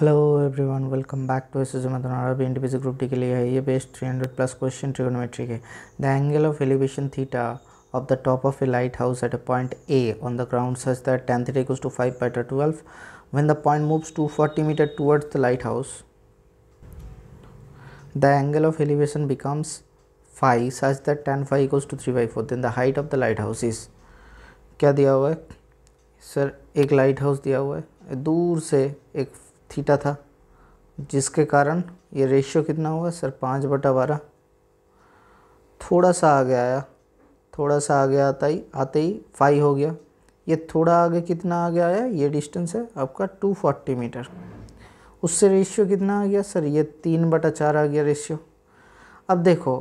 hello everyone welcome back to एसमन अरबी individual group D के लिए है ये बेस्ट 300 प्लस क्वेश्चन ट्रिगोनोमेट्री के the angle of elevation theta of the top of a light house at a point A on the ground such that tan theta equals to five by twelve when the point moves to forty metre towards the light house the angle of elevation becomes five such that tan five equals to three by four then the height of the light house is क्या दिया हुआ है sir एक light house दिया हुआ है दूर से एक थीटा था जिसके कारण ये रेशियो कितना हुआ सर पाँच बटा बारह थोड़ा सा आगे आया थोड़ा सा आगे आता ही आते ही फाइव हो गया ये थोड़ा आगे कितना आगे आया ये डिस्टेंस है आपका टू फोर्टी मीटर उससे रेशियो कितना आ गया सर ये तीन बटा चार आ गया रेशियो अब देखो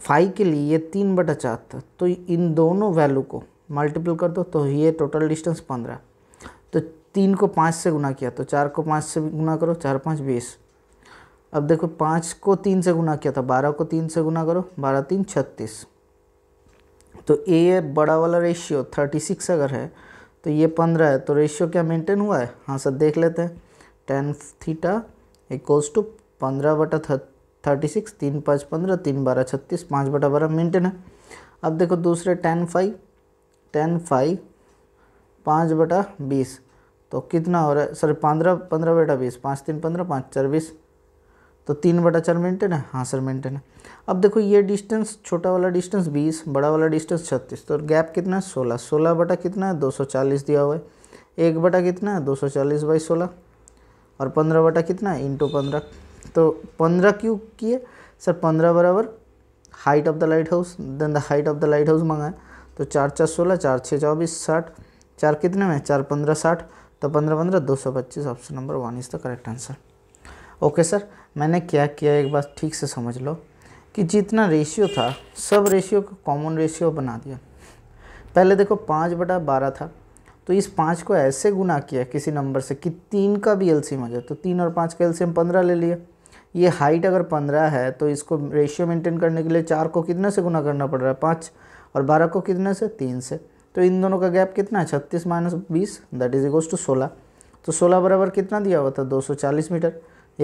फाइव के लिए ये तीन बटा चार था तो इन दोनों वैल्यू को मल्टीपल कर दो तो ये टोटल डिस्टेंस पंद्रह तो तीन को पाँच से गुना किया तो चार को पाँच से गुना करो चार पाँच बीस अब देखो पाँच को तीन से गुना किया था बारह को तीन से गुना करो बारह तीन छत्तीस तो ये बड़ा वाला रेशियो थर्टी सिक्स अगर है तो ये पंद्रह है तो रेशियो क्या मेंटेन हुआ है हाँ सर देख लेते हैं टेन थीटा इक्वल्स टू पंद्रह बटा थर्टी सिक्स तीन पाँच पंद्रह तीन बारह छत्तीस पाँच बटा बारह मेंटेन है अब देखो दूसरे टेन फाइव टेन फाइव पाँच बटा बीस तो कितना हो रहा है सर पंद्रह पंद्रह बेटा बीस पाँच तीन पंद्रह पाँच चार बीस तो तीन बटा चार मेंटेन है हाँ सर मेंटेन है अब देखो ये डिस्टेंस छोटा वाला डिस्टेंस बीस बड़ा वाला डिस्टेंस छत्तीस तो गैप कितना है सोलह सोलह बटा कितना है दो सौ चालीस दिया हुआ है एक बटा कितना है दो सौ चालीस बाई सोलह और पंद्रह बटा कितना है इंटू पंद्रह तो पंद्रह क्यों किए सर पंद्रह बराबर height of the light house then the height of the light house मांगा तो चार चार सोलह चार छः चौबीस साठ चार कितने में चार पंद्रह साठ तो पंद्रह पंद्रह दो सौ पच्चीस option number one is the correct answer okay sir मैंने क्या किया एक बार ठीक से समझ लो कि जितना रेशियो था सब रेशियो को कॉमन रेशियो बना दिया पहले देखो पाँच बटा बारह था तो इस पाँच को ऐसे गुना किया किसी नंबर से कि तीन का भी एलसीएम आ जाए तो तीन और पाँच का एलसीएम पंद्रह ले लिया ये हाइट अगर पंद्रह है तो इसको रेशियो मेंटेन करने के लिए चार को कितने से गुना करना पड़ रहा है पाँच और बारह को कितने से तीन से तो इन दोनों का गैप कितना है छत्तीस माइनस बीस दैट इज इक्वल्स टू सोलह तो सोलह बराबर कितना दिया हुआ था दो सौ चालीस मीटर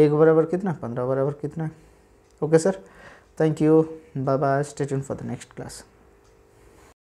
एक बराबर कितना पंद्रह बराबर कितना okay sir thank you bye bye state for the next class